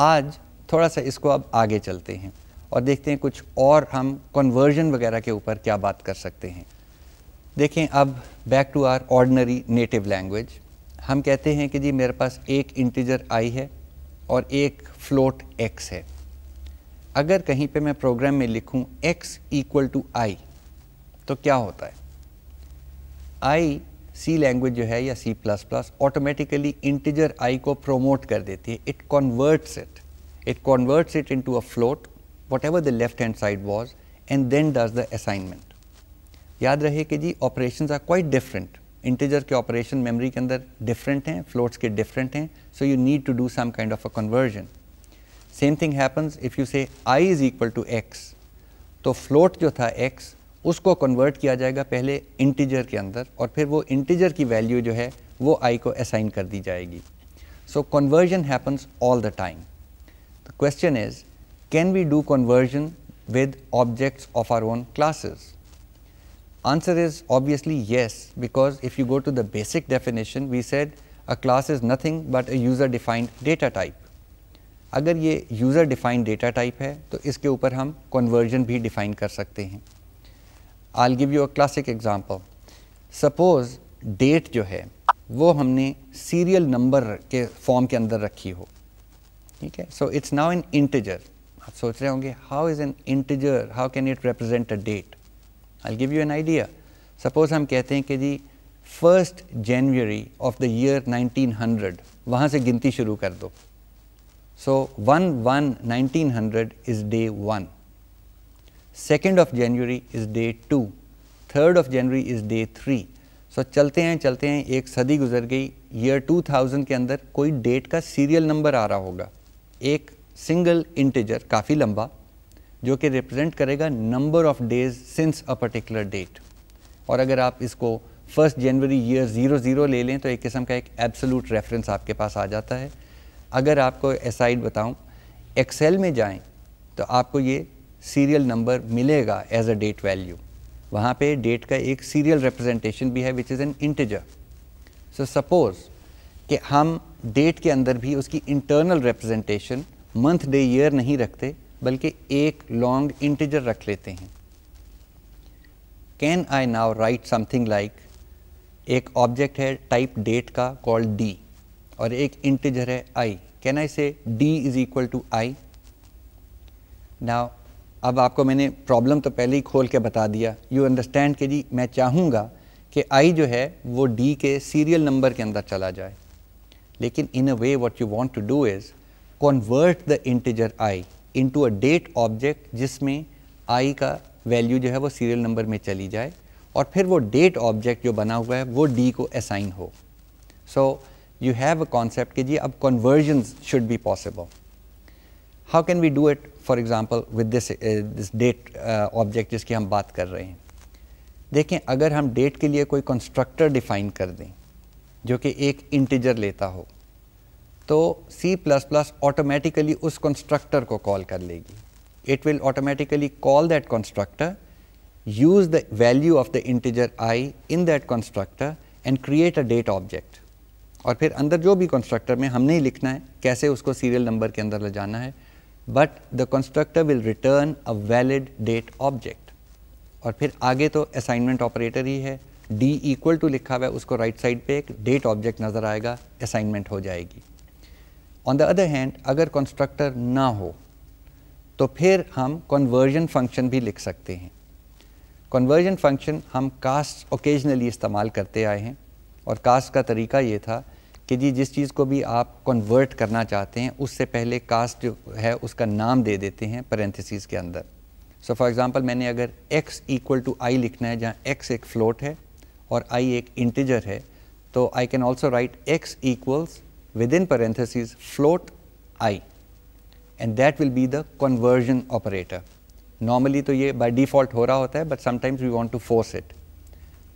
आज थोड़ा सा इसको अब आगे चलते हैं और देखते हैं कुछ और हम कन्वर्जन वगैरह के ऊपर क्या बात कर सकते हैं देखें अब back to our ordinary native language हम कहते हैं कि जी मेरे पास एक इंटीजर आई है और एक फ्लोट x है अगर कहीं पे मैं प्रोग्राम में लिखूं x इक्वल टू आई तो क्या होता है आई सी लैंग्वेज जो है या C plus plus automatically integer I को प्रोमोट कर देती है it converts it it converts it into a float whatever the left hand side was and then does the assignment याद रहे कि जी operation are quite different integer के operation memory के अंदर डिफरेंट हैं फ्लोट्स के डिफरेंट हैं so you need to do some kind of a conversion Same thing happens if you say i is equal to x. So float जो था x usko convert किया जाएगा पहले integer के अंदर और फिर वो integer की value जो है वो i को assign कर दी So conversion happens all the time. The question is, can we do conversion with objects of our own classes? Answer is obviously yes, because if you go to the basic definition, we said a class is nothing but a user-defined data type. अगर ये user defined data type है तो इसके ऊपर हम conversion भी define कर सकते हैं I give you a classic example suppose date जो है वो हमने सीरियल नंबर के फॉर्म के अंदर रखी हो ठीक है so it's now an integer आप सोच रहे होंगे how is an integer how can it represent a date I give you an idea suppose हम कहते हैं कि जी first January of the year 1900 वहाँ से गिनती शुरू कर दो So, 1 1 1900 is day 1, 2nd of January is day 2, 3rd of January is day 3. So so, चलते हैं चलते हैं एक सदी गुजर गई ईयर 2000 के अंदर कोई डेट का सीरियल नंबर आ रहा होगा एक सिंगल इंटेजर काफ़ी लंबा जो कि रिप्रेजेंट करेगा number of days since a particular date और अगर आप इसको first January year zero zero ले लें तो एक किस्म का एक एब्सोलूट रेफरेंस आपके पास आ जाता है अगर आपको एसाइड बताऊं एक्सेल में जाएं तो आपको ये सीरियल नंबर मिलेगा एज अ डेट वैल्यू वहाँ पे डेट का एक सीरियल रिप्रेजेंटेशन भी है which is an integer so suppose कि हम डेट के अंदर भी उसकी internal representation month day year नहीं रखते बल्कि एक लॉन्ग इंटेजर रख लेते हैं can I now write something like एक ऑब्जेक्ट है टाइप डेट का कॉल्ड डी और एक इंटीजर है I can I say D is equal to I now अब आपको मैंने प्रॉब्लम तो पहले ही खोल के बता दिया यू अंडरस्टैंड कि जी मैं चाहूँगा कि आई जो है वो डी के सीरियल नंबर के अंदर चला जाए लेकिन in a way what you want to do is convert the integer I into a date object जिसमें आई का वैल्यू जो है वो सीरियल नंबर में चली जाए और फिर वो डेट ऑब्जेक्ट जो बना हुआ है वो डी को असाइन हो सो so, you have a concept कि जी अब conversions should be possible. How can we do it for example with this, uh, this date uh, object जिसकी हम बात कर रहे हैं देखें अगर हम डेट के लिए कोई कंस्ट्रक्टर डिफाइन कर दें जो कि एक इंटीजर लेता हो तो C++ प्लस प्लस ऑटोमेटिकली उस कंस्ट्रक्टर को कॉल कर लेगी it will automatically call that constructor, use the value of the integer i in that constructor and create a date object. और फिर अंदर जो भी कंस्ट्रक्टर में हमने ही लिखना है कैसे उसको सीरियल नंबर के अंदर ले जाना है but the constructor will return a valid date object और फिर आगे तो असाइनमेंट ऑपरेटर ही है डी इक्वल टू लिखा हुआ है उसको राइट right साइड पे एक डेट ऑब्जेक्ट नज़र आएगा असाइनमेंट हो जाएगी ऑन द अदर हैंड अगर कंस्ट्रक्टर ना हो तो फिर हम कन्वर्जन फंक्शन भी लिख सकते हैं कन्वर्जन फंक्शन हम कास्ट ओकेजनली इस्तेमाल करते आए हैं और कास्ट का तरीका ये था कि जी जिस चीज़ को भी आप कन्वर्ट करना चाहते हैं उससे पहले कास्ट जो है उसका नाम दे देते हैं पेरेंथिस के अंदर सो फॉर एग्ज़ाम्पल मैंने अगर एक्स इक्वल टू आई लिखना है जहाँ एक्स एक फ्लोट है और आई एक इंटीजर है तो I can also write X equals with in parenthesis float I and that will be the conversion operator normally तो ये बाई डिफ़ॉल्ट हो रहा होता है but sometimes we want to force it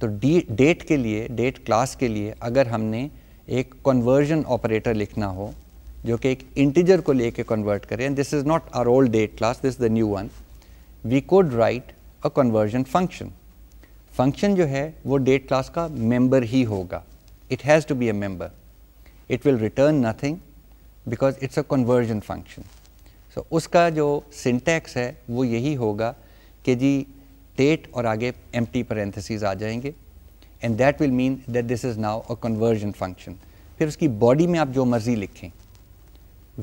तो डी डेट के लिए डेट क्लास के लिए अगर हमने एक कन्वर्जन ऑपरेटर लिखना हो जो कि एक इंटीजर को लेके कन्वर्ट करें and this is not our old date class this the new one we code write a conversion function function जो है वो डेट क्लास का मेंबर ही होगा it has to be a member it will return nothing because it's a conversion function so उसका जो syntax है वो यही होगा कि जी state or आगे empty parentheses uh and that will mean that this is now a conversion function. फिर उसकी body में आप जो मर्जी लिखें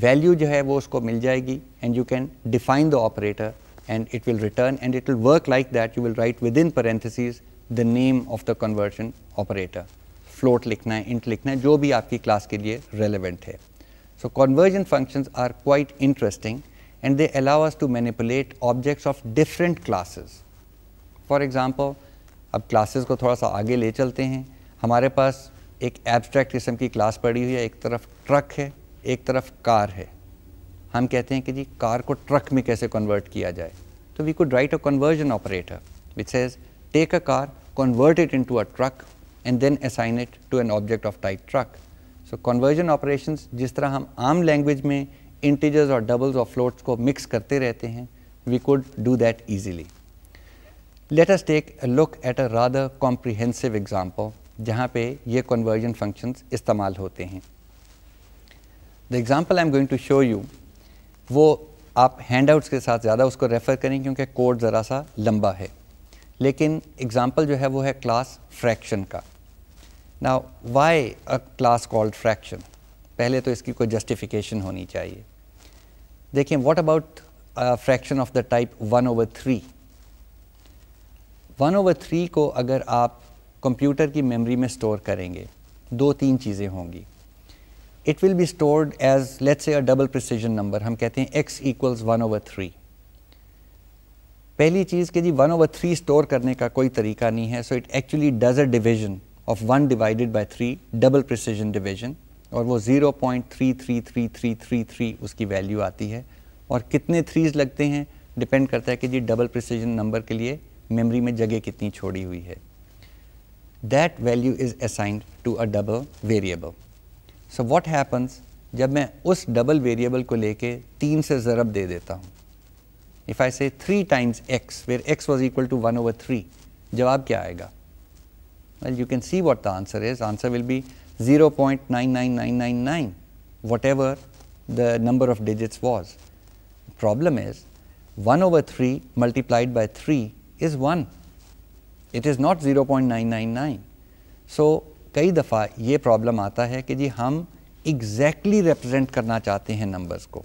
Value जो है वो उसको मिल जाएगी and you can and it will return and it will work like that you will write within parentheses the name of the conversion operator float लिखना int लिखना है जो भी आपकी class. relevant है so conversion functions are quite interesting and they allow us to manipulate objects of different classes for example अब classes को थोड़ा सा आगे ले चलते हैं हमारे पास एक एब्स्ट्रैक्ट किस्म की क्लास पड़ी हुई है एक तरफ ट्रक है एक तरफ कार है हम कहते हैं कि जी कार को ट्रक में कैसे कन्वर्ट किया जाए तो we could write a conversion operator which says take a car convert it into a truck and then assign it to an object of type truck so conversion operation जिस तरह हम आम language में integers और doubles और floats को mix करते रहते हैं we could do that easily let us take a look at a rather comprehensive example जहाँ पे ये कन्वर्जन फंक्शंस इस्तेमाल होते हैं the example I am going to show you वो आप हैंड आउट्स के साथ ज़्यादा उसको रेफ़र करें क्योंकि कोड ज़रा सा लंबा है लेकिन एग्ज़ाम्पल जो है वो है क्लास फ्रैक्शन का ना why a class called fraction पहले तो इसकी कोई जस्टिफिकेशन होनी चाहिए देखिए what about fraction of the type one over three one over three को अगर आप कंप्यूटर की मेमोरी में स्टोर करेंगे दो तीन चीज़ें होंगी it will be stored as let's a double precision number हम कहते हैं X equals one over three पहली चीज़ के जी वन ओवर थ्री स्टोर करने का कोई तरीका नहीं है so it actually does a division of one divided by three double precision division और वो zero point three three three three three three उसकी वैल्यू आती है और कितने थ्रीज लगते हैं डिपेंड करता है कि जी डबल प्रिसीजन नंबर के लिए मेमोरी में जगह कितनी छोड़ी हुई है that value is assigned to a double variable so what happens जब मैं उस डबल वेरिएबल को लेके तीन से ज़रब दे देता हूँ if I say three times X where X was equal to one over three जवाब क्या आएगा well you can see what the answer is answer will be zero point nine nine nine nine nine whatever the number of digits was problem is one over three multiplied by three is 1. It is not 0.999. So, kai dafa ye problem aata hai ki ji hum exactly represent karna chahte hain numbers ko.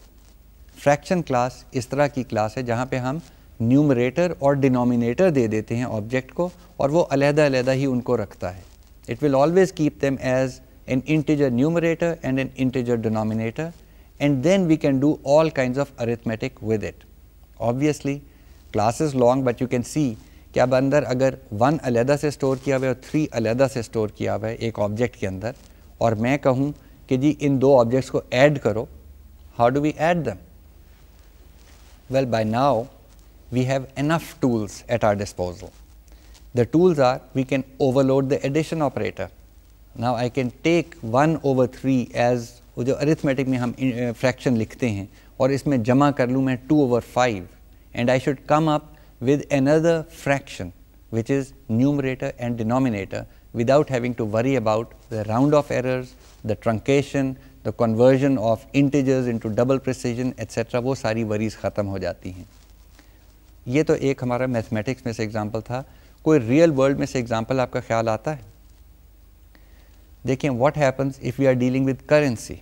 Fraction class is tarah ki class hai jahan pe hum numerator aur denominator de dete hain object ko aur wo alahda alahda hi unko rakhta hai. It will always keep them as an integer numerator and an integer denominator and then we can do all kinds of arithmetic with it. Obviously, class is long but you can see कि अब अंदर अगर one अलहदा से store किया हुआ है और थ्री अलहदा से स्टोर किया हुआ है एक ऑब्जेक्ट के अंदर और मैं कहूँ कि जी इन दो ऑब्जेक्ट्स को ऐड करो how do we add them well by now we have enough tools at our disposal the tools are we can overload the addition operator Now I can take one over three as जो arithmetic में हम fraction eh, लिखते हैं और इसमें जमा कर लूँ मैं two over five and I should come up with another fraction which is numerator and denominator without having to worry about the round off errors, the truncation, the conversion of integers into double precision etc. वो सारी worries ख़त्म हो जाती हैं ये तो एक हमारा मैथमेटिक्स में से एग्ज़ाम्पल था कोई रियल वर्ल्ड में से एग्ज़ाम्पल आपका ख्याल आता है देखिए what happens if you are dealing with currency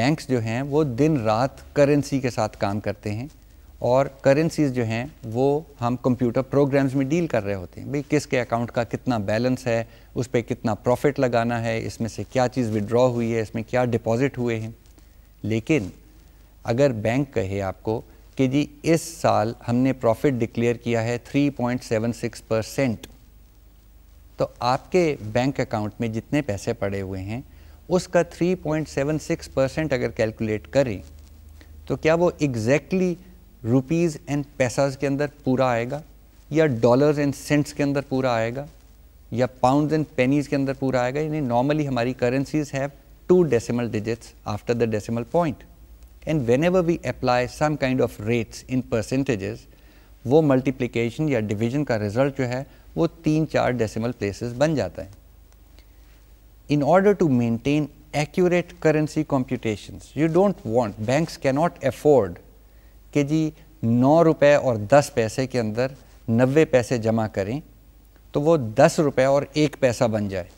banks जो हैं वो दिन रात करेंसी के साथ काम करते हैं और करेंसीज जो हैं वो हम कंप्यूटर प्रोग्राम्स में डील कर रहे होते हैं भाई किसके अकाउंट का कितना बैलेंस है उस पर कितना प्रॉफिट लगाना है इसमें से क्या चीज़ विड्रॉ हुई है इसमें क्या डिपॉजिट हुए हैं लेकिन अगर बैंक कहे आपको कि जी इस साल हमने प्रॉफिट डिक्लेयर किया है 3.76 परसेंट तो आपके बैंक अकाउंट में जितने पैसे पड़े हुए हैं उसका 3.76 परसेंट अगर कैलकुलेट करें तो क्या वो exactly exactly rupees and paisas के अंदर पूरा आएगा या डॉलर्स एंड सेंट्स के अंदर पूरा आएगा या पाउंड एंड पेनीज के अंदर पूरा आएगा यानी नॉर्मली हमारी currencies have two decimal digits after the decimal point and whenever we apply some kind of rates in percentages वो मल्टीप्लीकेशन या डिवीजन का रिजल्ट जो है वो तीन चार डेसिमल प्लेसेस बन जाता है order to to accurate currency currency you don't don't banks banks not afford कि जी नौ रुपए और दस पैसे के अंदर नब्बे पैसे जमा करें तो वो दस रुपए और एक पैसा बन जाए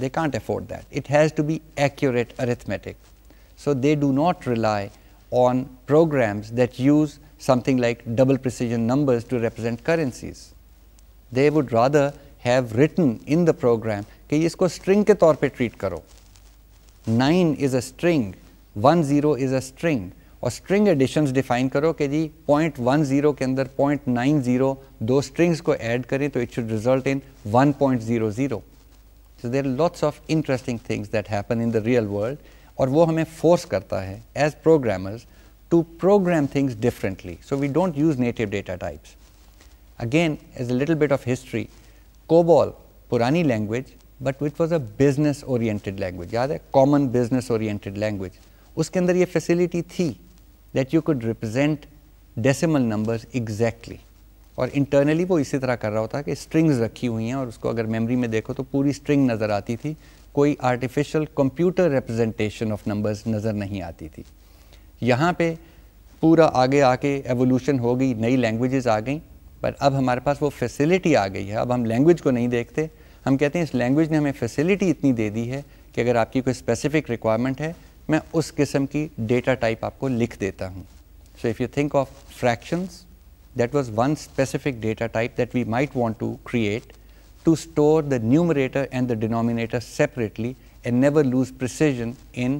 they can't afford that it has to be accurate arithmetic so they do not rely on programs that use something like double precision numbers to represent currencies they would rather have written in the program कि इसको string के तौर पर treat करो nine is a string one zero is a string और string additions define करो कि जी पॉइंट वन ज़ीरो के अंदर पॉइंट नाइन ज़ीरो दो स्ट्रिंग्स को ऐड करें तो it should result in one point zero zero so there lots of interesting things that happen in the real world और वो हमें फोर्स करता है as programmers to program things differently so we don't use native data types again as a little bit of history COBOL पुरानी language but which was a business oriented language याद है common business oriented language उसके अंदर ये facility थी that you could represent decimal numbers exactly. और internally वो इसी तरह कर रहा होता कि स्ट्रिंग्स रखी हुई हैं और उसको अगर मेमोरी में देखो तो पूरी स्ट्रिंग नज़र आती थी कोई artificial computer representation of numbers नज़र नहीं आती थी यहाँ पे पूरा आगे आके एवोल्यूशन हो गई नई लैंग्वेजेस आ गई पर अब हमारे पास वो फैसिलिटी आ गई है अब हम लैंग्वेज को नहीं देखते हम कहते हैं इस लैंग्वेज ने हमें फैसिलिटी इतनी दे दी है कि अगर आपकी कोई स्पेसिफिक रिक्वायरमेंट है मैं उस किस्म की डेटा टाइप आपको लिख देता हूँ so if you think of fractions that was one specific data type that we might want to create to store the numerator and the denominator separately and never lose precision in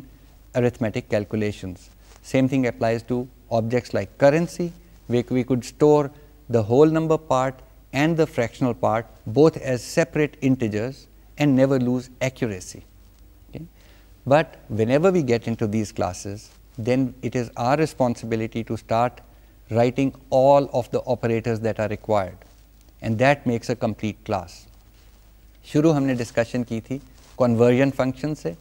arithmetic calculations. Same thing applies to objects like currency, where we could store the whole number part and the fractional part both as separate integers and never lose accuracy. But whenever we get into these classes, then it is our responsibility to start writing all of the operators that are required and that makes a complete class. शुरू हमने discussion की थी conversion function से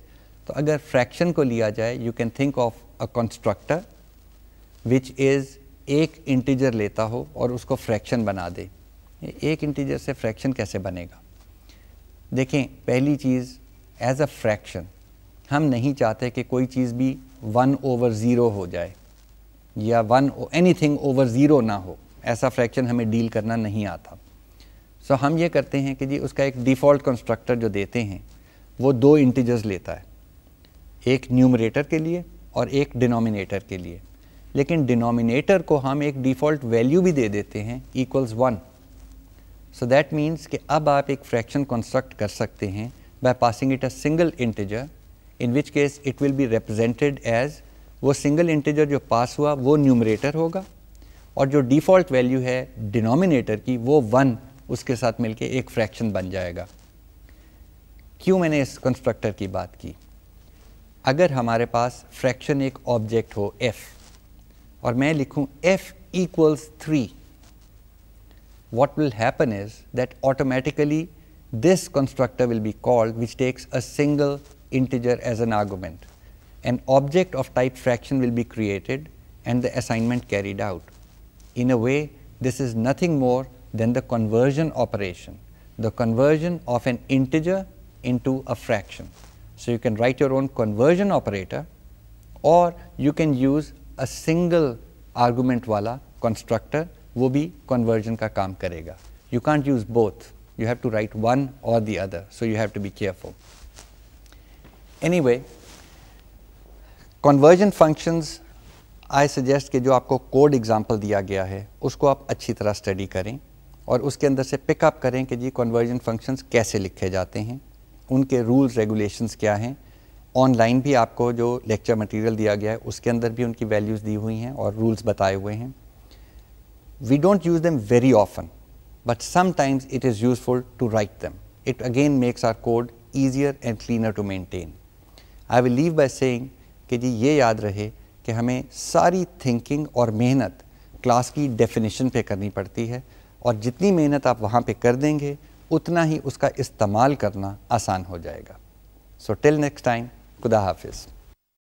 तो अगर fraction को लिया जाए you can think of a constructor which is एक इंटीजर लेता हो और उसको फ्रैक्शन बना दे एक इंटीजर से फ्रैक्शन कैसे बनेगा देखें पहली चीज़ एज अ फ्रैक्शन हम नहीं चाहते कि कोई चीज़ भी वन ओवर ज़ीरो हो जाए या one anything over zero ना हो ऐसा फ्रैक्शन हमें डील करना नहीं आता सो so, हम ये करते हैं कि जी उसका एक डिफ़ॉल्ट कंस्ट्रक्टर जो देते हैं वो दो इंटीजर्स लेता है एक न्यूमरेटर के लिए और एक डिनोमिनेटर के लिए लेकिन डिनोमिनेटर को हम एक डिफ़ॉल्ट वैल्यू भी दे देते हैं equals one so that means कि अब आप एक फ्रैक्शन कंस्ट्रक्ट कर सकते हैं by passing it a single integer in which case it will be represented as वो सिंगल इंटीजर जो पास हुआ वो न्यूमरेटर होगा और जो डिफ़ॉल्ट वैल्यू है डिनोमिनेटर की वो वन उसके साथ मिलके एक फ्रैक्शन बन जाएगा क्यों मैंने इस कंस्ट्रक्टर की बात की अगर हमारे पास फ्रैक्शन एक ऑब्जेक्ट हो एफ़ और मैं लिखूं F equals three what will happen is that automatically this constructor will be called which takes a single integer as an argument. An object of type fraction will be created and the assignment carried out. In a way, this is nothing more than the conversion operation, the conversion of an integer into a fraction. So, you can write your own conversion operator or you can use a single argument wala constructor वो भी conversion ka काम karega. You can't use both. You have to write one or the other. So, you have to be careful. Anyway conversion functions I suggest कि जो आपको code example दिया गया है उसको आप अच्छी तरह स्टडी करें और उसके अंदर से पिकअप करें कि जी कन्वर्जन फंक्शंस कैसे लिखे जाते हैं उनके रूल्स रेगुलेशंस क्या हैं ऑनलाइन भी आपको जो लेक्चर मटेरियल दिया गया है उसके अंदर भी उनकी वैल्यूज़ दी हुई हैं और रूल्स बताए हुए हैं we don't use them very often but sometimes it is useful to write them it again makes our code easier and cleaner to maintain. I will leave by saying कि जी ये याद रहे कि हमें सारी थिंकिंग और मेहनत क्लास की डेफिनेशन पे करनी पड़ती है और जितनी मेहनत आप वहाँ पे कर देंगे उतना ही उसका इस्तेमाल करना आसान हो जाएगा सो टिल नेक्स्ट टाइम खुदा हाफिज़